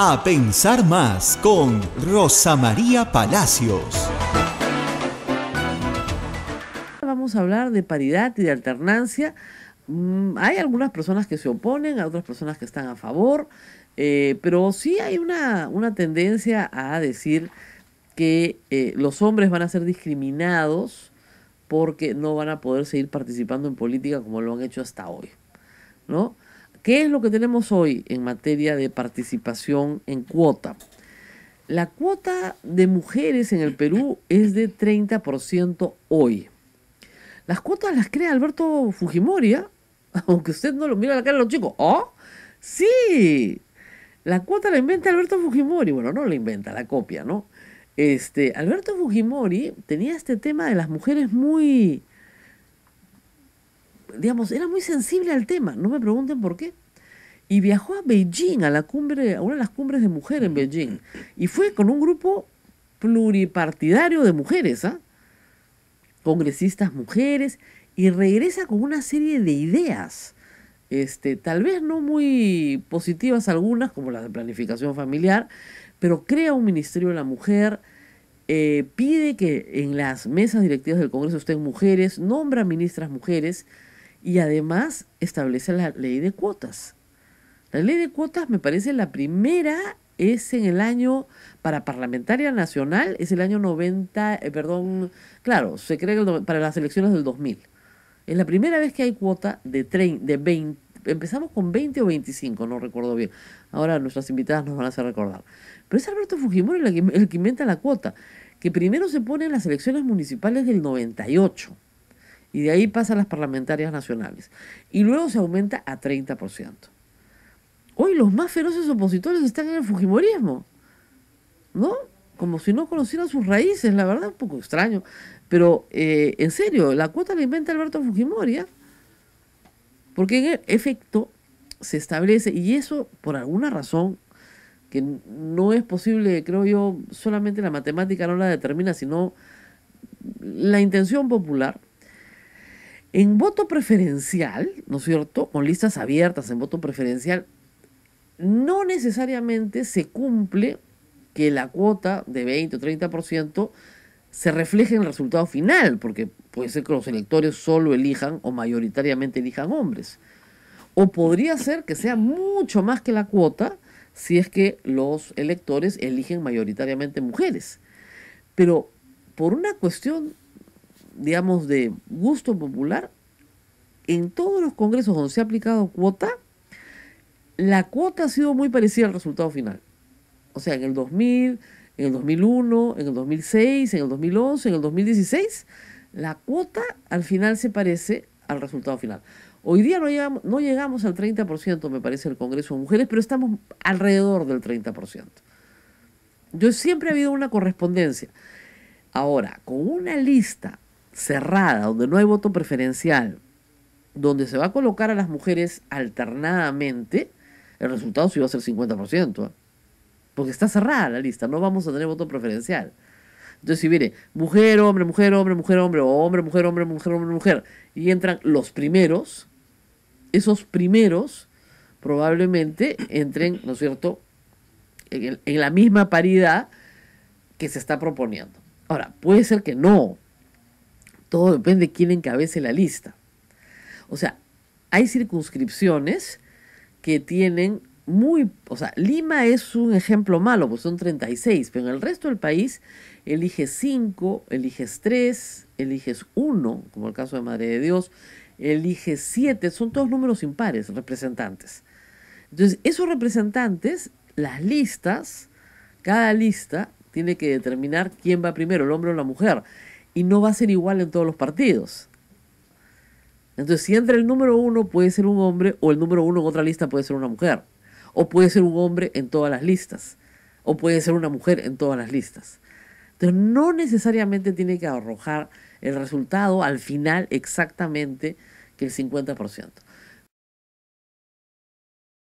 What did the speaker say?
A Pensar Más con Rosa María Palacios. Vamos a hablar de paridad y de alternancia. Mm, hay algunas personas que se oponen, hay otras personas que están a favor, eh, pero sí hay una, tendencia a decir que eh, los hombres van a ser discriminados porque no van a poder seguir participando en política como lo han hecho hasta hoy. ¿no? ¿Qué es lo que tenemos hoy en materia de participación en cuota? La cuota de mujeres en el Perú es de 30% hoy. Las cuotas las crea Alberto Fujimori, ¿ah? aunque usted no lo mira la cara de los chicos. ¡Oh! ¡Sí! La cuota la inventa Alberto Fujimori. Bueno, no la inventa, la copia, ¿no? Este, Alberto Fujimori tenía este tema de las mujeres muy, digamos, era muy sensible al tema, no me pregunten por qué. Y viajó a Beijing, a la cumbre, a una de las cumbres de mujeres en Beijing. Y fue con un grupo pluripartidario de mujeres, ¿ah? congresistas mujeres, y regresa con una serie de ideas, este, tal vez no muy positivas algunas, como las de planificación familiar, pero crea un Ministerio de la Mujer, eh, pide que en las mesas directivas del Congreso estén mujeres, nombra ministras mujeres, y además establece la ley de cuotas. La ley de cuotas me parece la primera es en el año para parlamentaria nacional es el año 90, eh, perdón, claro, se cree para las elecciones del 2000. Es la primera vez que hay cuota de de 20 empezamos con 20 o 25, no recuerdo bien. Ahora nuestras invitadas nos van a hacer recordar. Pero es Alberto Fujimori el que, el que inventa la cuota, que primero se pone en las elecciones municipales del 98 y de ahí pasan las parlamentarias nacionales. Y luego se aumenta a 30%. Hoy los más feroces opositores están en el Fujimorismo, ¿no? Como si no conocieran sus raíces, la verdad, un poco extraño. Pero eh, en serio, la cuota la inventa Alberto Fujimori, ¿eh? Porque en efecto se establece, y eso por alguna razón que no es posible, creo yo, solamente la matemática no la determina, sino la intención popular, en voto preferencial, ¿no es cierto? Con listas abiertas en voto preferencial, no necesariamente se cumple que la cuota de 20 o 30% se refleje en el resultado final, porque puede ser que los electores solo elijan o mayoritariamente elijan hombres. O podría ser que sea mucho más que la cuota si es que los electores eligen mayoritariamente mujeres. Pero por una cuestión digamos, de gusto popular, en todos los congresos donde se ha aplicado cuota, la cuota ha sido muy parecida al resultado final. O sea, en el 2000, en el 2001, en el 2006, en el 2011, en el 2016, la cuota al final se parece al resultado final. Hoy día no llegamos, al 30%, me parece, el Congreso de Mujeres, pero estamos alrededor del 30%. Yo siempre ha habido una correspondencia. Ahora, con una lista cerrada, donde no hay voto preferencial, donde se va a colocar a las mujeres alternadamente, el resultado sí va a ser 50%, ¿eh? porque está cerrada la lista, no vamos a tener voto preferencial. Entonces, si viene mujer, hombre, mujer, hombre, mujer, hombre, hombre, mujer, hombre, mujer, hombre, mujer, y entran los primeros, esos primeros probablemente entren, ¿no es cierto?, en la misma paridad que se está proponiendo. Ahora, puede ser que no, todo depende de quién encabece la lista. O sea, hay circunscripciones que tienen muy, o sea, Lima es un ejemplo malo, pues son 36, pero en el resto del país eliges 5, eliges 3, eliges 1, como el caso de Madre de Dios, eliges 7, son todos números impares, representantes. Entonces, esos representantes, las listas, cada lista tiene que determinar quién va primero, el hombre o la mujer y no va a ser igual en todos los partidos. Entonces, si entra el número uno, puede ser un hombre, o el número uno en otra lista puede ser una mujer, o puede ser un hombre en todas las listas, o puede ser una mujer en todas las listas. Entonces, no necesariamente tiene que arrojar el resultado al final exactamente que el 50%.